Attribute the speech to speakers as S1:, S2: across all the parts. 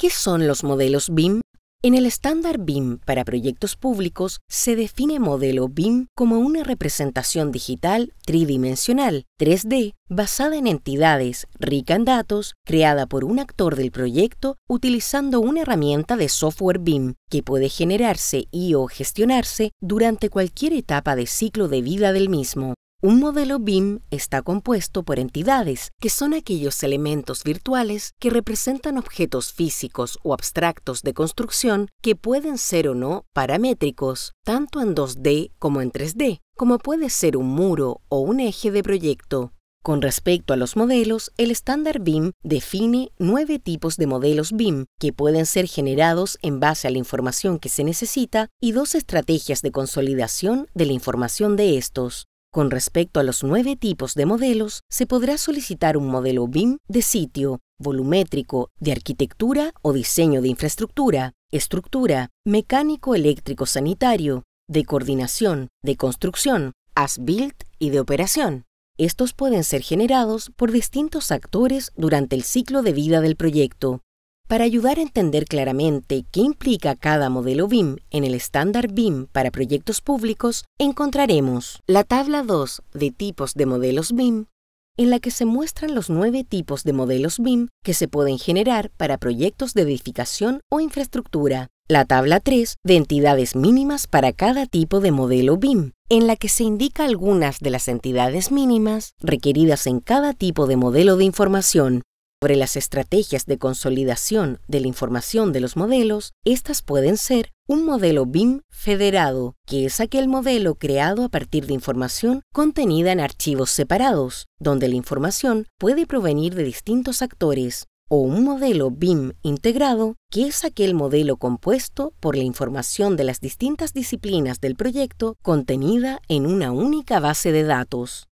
S1: ¿Qué son los modelos BIM? En el estándar BIM para proyectos públicos se define modelo BIM como una representación digital tridimensional, 3D, basada en entidades, rica en datos, creada por un actor del proyecto utilizando una herramienta de software BIM que puede generarse y o gestionarse durante cualquier etapa de ciclo de vida del mismo. Un modelo BIM está compuesto por entidades, que son aquellos elementos virtuales que representan objetos físicos o abstractos de construcción que pueden ser o no paramétricos, tanto en 2D como en 3D, como puede ser un muro o un eje de proyecto. Con respecto a los modelos, el estándar BIM define nueve tipos de modelos BIM que pueden ser generados en base a la información que se necesita y dos estrategias de consolidación de la información de estos. Con respecto a los nueve tipos de modelos, se podrá solicitar un modelo BIM de sitio, volumétrico, de arquitectura o diseño de infraestructura, estructura, mecánico eléctrico sanitario, de coordinación, de construcción, as-built y de operación. Estos pueden ser generados por distintos actores durante el ciclo de vida del proyecto. Para ayudar a entender claramente qué implica cada modelo BIM en el estándar BIM para proyectos públicos, encontraremos la tabla 2 de tipos de modelos BIM, en la que se muestran los nueve tipos de modelos BIM que se pueden generar para proyectos de edificación o infraestructura. La tabla 3 de entidades mínimas para cada tipo de modelo BIM, en la que se indica algunas de las entidades mínimas requeridas en cada tipo de modelo de información sobre las estrategias de consolidación de la información de los modelos, estas pueden ser un modelo BIM federado, que es aquel modelo creado a partir de información contenida en archivos separados, donde la información puede provenir de distintos actores, o un modelo BIM integrado, que es aquel modelo compuesto por la información de las distintas disciplinas del proyecto contenida en una única base de datos.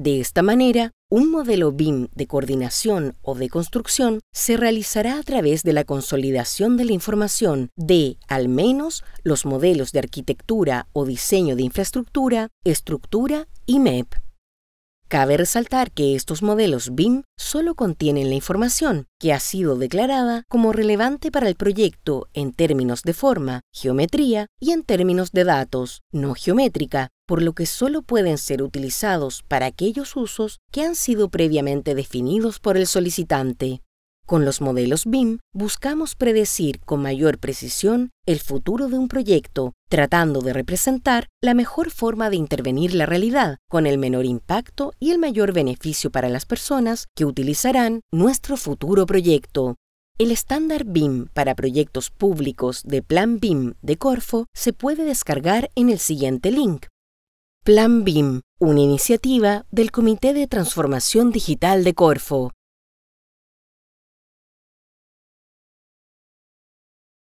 S1: De esta manera, un modelo BIM de coordinación o de construcción se realizará a través de la consolidación de la información de, al menos, los modelos de arquitectura o diseño de infraestructura, estructura y MEP. Cabe resaltar que estos modelos BIM solo contienen la información que ha sido declarada como relevante para el proyecto en términos de forma, geometría y en términos de datos, no geométrica, por lo que solo pueden ser utilizados para aquellos usos que han sido previamente definidos por el solicitante. Con los modelos BIM buscamos predecir con mayor precisión el futuro de un proyecto, tratando de representar la mejor forma de intervenir la realidad con el menor impacto y el mayor beneficio para las personas que utilizarán nuestro futuro proyecto. El estándar BIM para proyectos públicos de Plan BIM de Corfo se puede descargar en el siguiente link. Plan BIM, una iniciativa del Comité de Transformación Digital de Corfo